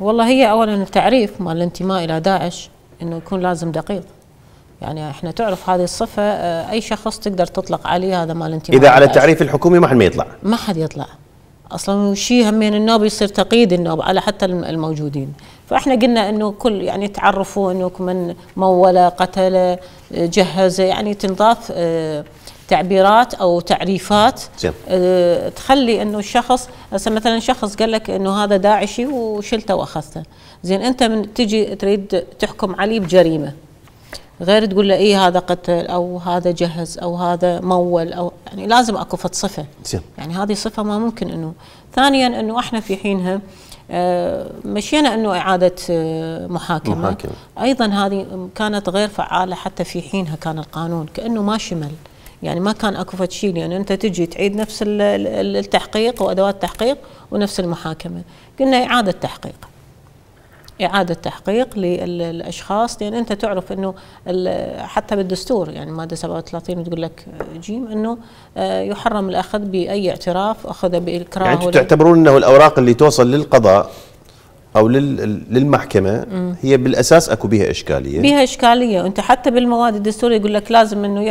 والله هي اولا التعريف مال الانتماء الى داعش انه يكون لازم دقيق يعني احنا تعرف هذه الصفه آه، اي شخص تقدر تطلق عليه هذا مال الانتماء اذا على التعريف الحكومي ما حد ما يطلع ما حد يطلع اصلا شيء همين النوب يصير تقييد النوب على حتى الموجودين فاحنا قلنا انه كل يعني تعرفوا انه من موله قتله جهزه يعني تنضاف آه، تعبيرات او تعريفات أه تخلي انه الشخص هسه مثلا شخص قال لك انه هذا داعشي وشلته واخذته زين انت من تجي تريد تحكم عليه بجريمه غير تقول له ايه هذا قتل او هذا جهز او هذا مول او يعني لازم اكو فت صفه زين. يعني هذه صفه ما ممكن انه ثانيا انه احنا في حينها آه، مشينا انه اعاده آه، محاكمه محاكم. ايضا هذه كانت غير فعاله حتى في حينها كان القانون كانه ما شمل يعني ما كان اكو شيء لان يعني انت تجي تعيد نفس التحقيق وادوات التحقيق ونفس المحاكمه قلنا اعاده تحقيق إعادة تحقيق للأشخاص لأن يعني أنت تعرف أنه حتى بالدستور يعني مادة 37 تقول لك جيم أنه آه، يحرم الأخذ بأي اعتراف أخذ بإكراه يعني تعتبرون أنه الأوراق اللي توصل للقضاء او للمحكمه هي بالاساس اكو بها اشكاليه بها اشكاليه وانت حتى بالمواد الدستوريه يقول لك لازم انه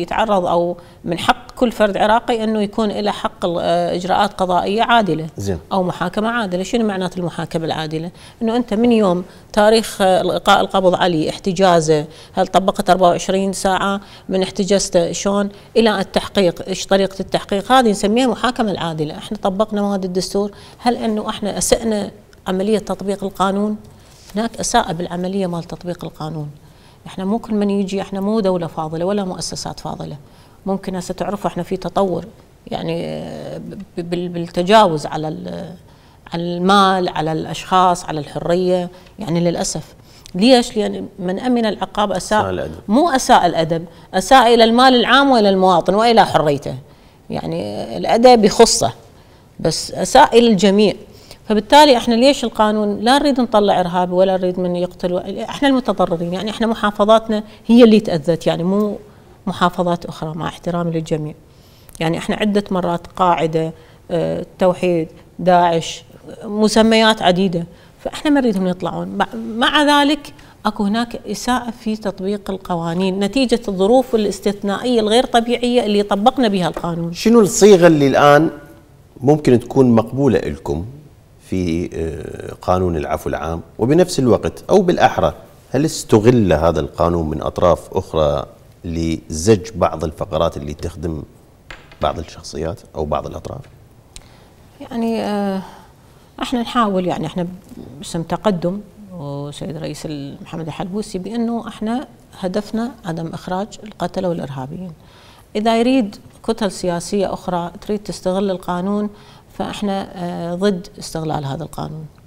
يتعرض او من حق كل فرد عراقي انه يكون له حق اجراءات قضائيه عادله زين. او محاكمه عادله شنو معنات المحاكمه العادله انه انت من يوم تاريخ القاء القبض عليه احتجازه هل طبقت 24 ساعه من احتجازته شلون الى التحقيق ايش طريقه التحقيق هذه نسميها محاكمه العادله احنا طبقنا مواد الدستور هل انه احنا اسأنا عمليه تطبيق القانون هناك اساءه بالعمليه مال تطبيق القانون احنا مو كل من يجي احنا مو دوله فاضله ولا مؤسسات فاضله ممكن هسه تعرفوا احنا في تطور يعني بالتجاوز على على المال على الاشخاص على الحريه يعني للاسف ليش؟ لأن من أمن العقاب أساء مو أساء الأدب أساء إلى المال العام وإلى المواطن وإلى حريته يعني الأدب يخصه بس أساء إلى الجميع فبالتالي احنا ليش القانون لا نريد نطلع ارهابي ولا نريد من يقتل احنا المتضررين يعني احنا محافظاتنا هي اللي تاذت يعني مو محافظات اخرى مع احترامي للجميع يعني احنا عده مرات قاعده التوحيد آه، داعش مسميات عديده فاحنا ما نريدهم يطلعون مع ذلك اكو هناك اساءه في تطبيق القوانين نتيجه الظروف الاستثنائيه الغير طبيعيه اللي طبقنا بها القانون شنو الصيغه اللي الان ممكن تكون مقبوله لكم في آه، قانون العفو العام وبنفس الوقت أو بالأحرى هل استغل هذا القانون من أطراف أخرى لزج بعض الفقرات اللي تخدم بعض الشخصيات أو بعض الأطراف يعني آه، احنا نحاول يعني احنا باسم تقدم وسيد رئيس محمد الحلبوسي بانه احنا هدفنا عدم اخراج القتله والارهابيين. اذا يريد كتل سياسيه اخرى تريد تستغل القانون فاحنا آه، ضد استغلال هذا القانون